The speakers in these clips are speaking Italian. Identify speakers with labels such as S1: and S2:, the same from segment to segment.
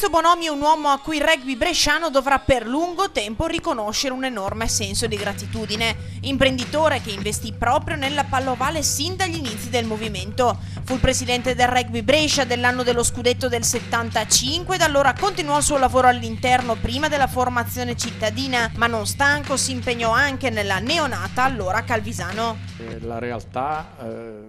S1: Lorenzo Bonomi è un uomo a cui il rugby bresciano dovrà per lungo tempo riconoscere un enorme senso di gratitudine. Imprenditore che investì proprio nella pallovale sin dagli inizi del movimento. Fu il presidente del rugby Brescia dell'anno dello scudetto del 75 e da allora continuò il suo lavoro all'interno prima della formazione cittadina, ma non stanco si impegnò anche nella neonata allora Calvisano.
S2: Eh, la realtà eh,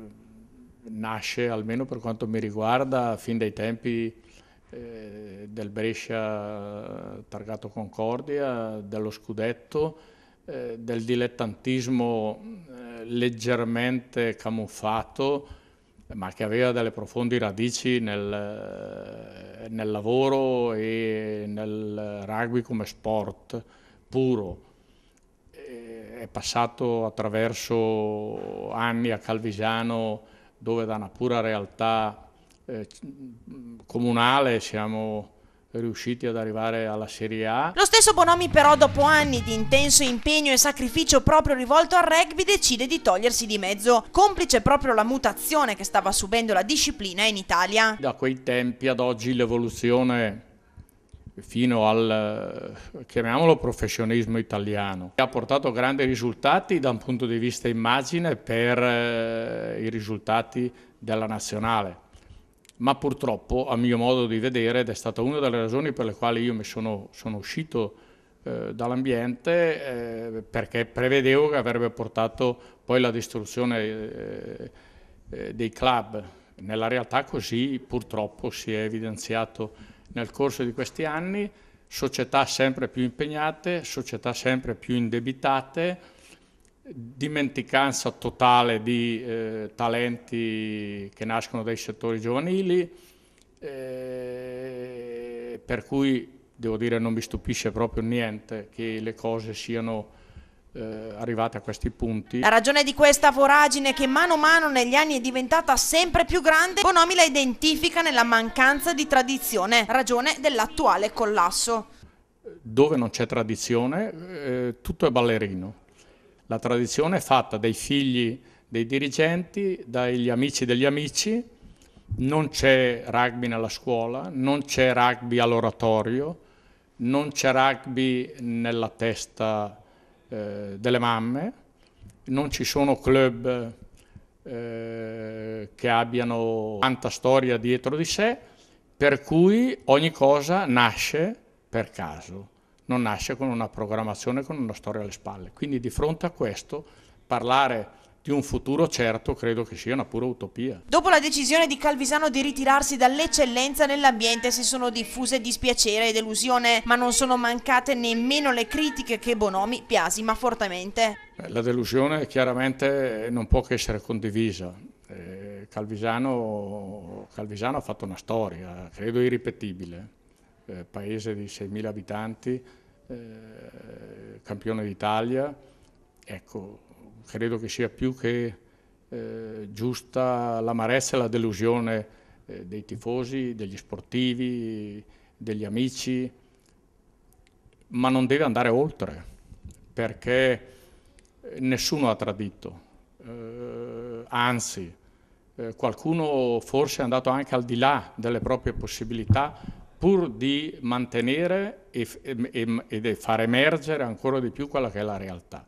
S2: nasce, almeno per quanto mi riguarda, fin dai tempi eh, del Brescia targato Concordia, dello scudetto, eh, del dilettantismo eh, leggermente camuffato, ma che aveva delle profonde radici nel, eh, nel lavoro e nel rugby come sport puro è passato attraverso anni a Calvisano dove da una pura realtà eh, mm, comunale siamo riusciti ad arrivare alla Serie A.
S1: Lo stesso Bonomi però dopo anni di intenso impegno e sacrificio proprio rivolto al rugby decide di togliersi di mezzo, complice proprio la mutazione che stava subendo la disciplina in Italia.
S2: Da quei tempi ad oggi l'evoluzione fino al, chiamiamolo, professionismo italiano. Ha portato grandi risultati da un punto di vista immagine per eh, i risultati della nazionale ma purtroppo, a mio modo di vedere, ed è stata una delle ragioni per le quali io mi sono, sono uscito eh, dall'ambiente, eh, perché prevedevo che avrebbe portato poi la distruzione eh, eh dei club. Nella realtà così purtroppo si è evidenziato nel corso di questi anni, società sempre più impegnate, società sempre più indebitate, dimenticanza totale di eh, talenti che nascono dai settori giovanili, eh, per cui devo dire non mi stupisce proprio niente che le cose siano eh, arrivate a questi punti. La
S1: ragione di questa voragine che mano a mano negli anni è diventata sempre più grande, Bonomi la identifica nella mancanza di tradizione, ragione dell'attuale
S2: collasso. Dove non c'è tradizione, eh, tutto è ballerino. La tradizione è fatta dai figli dei dirigenti, dagli amici degli amici, non c'è rugby nella scuola, non c'è rugby all'oratorio, non c'è rugby nella testa eh, delle mamme, non ci sono club eh, che abbiano tanta storia dietro di sé, per cui ogni cosa nasce per caso non nasce con una programmazione, con una storia alle spalle. Quindi di fronte a questo parlare di un futuro certo credo che sia una pura utopia.
S1: Dopo la decisione di Calvisano di ritirarsi dall'eccellenza nell'ambiente si sono diffuse dispiacere e delusione, ma non sono mancate nemmeno le critiche che Bonomi piasima fortemente.
S2: Eh, la delusione chiaramente non può che essere condivisa. Eh, Calvisano, Calvisano ha fatto una storia, credo irripetibile, eh, paese di 6.000 abitanti, eh, campione d'Italia, ecco, credo che sia più che eh, giusta l'amarezza e la delusione eh, dei tifosi, degli sportivi, degli amici, ma non deve andare oltre, perché eh, nessuno ha tradito, eh, anzi, qualcuno forse è andato anche al di là delle proprie possibilità pur di mantenere e, e, e far emergere ancora di più quella che è la realtà.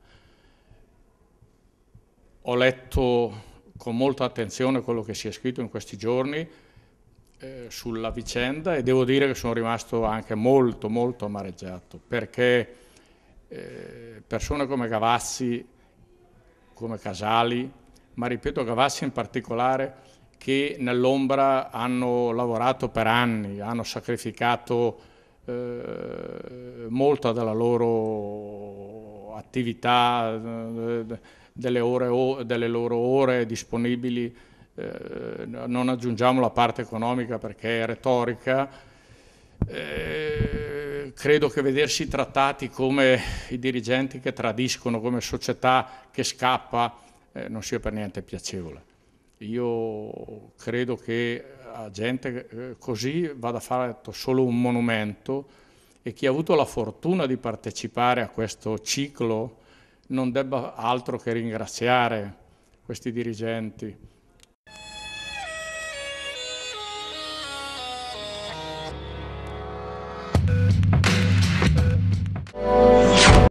S2: Ho letto con molta attenzione quello che si è scritto in questi giorni eh, sulla vicenda e devo dire che sono rimasto anche molto molto amareggiato perché eh, persone come Gavassi, come Casali, ma ripeto Gavassi in particolare, che nell'ombra hanno lavorato per anni, hanno sacrificato eh, molta della loro attività, eh, delle, ore, delle loro ore disponibili, eh, non aggiungiamo la parte economica perché è retorica, eh, credo che vedersi trattati come i dirigenti che tradiscono, come società che scappa, eh, non sia per niente piacevole. Io credo che a gente eh, così vada fatto solo un monumento e chi ha avuto la fortuna di partecipare a questo ciclo non debba altro che ringraziare questi dirigenti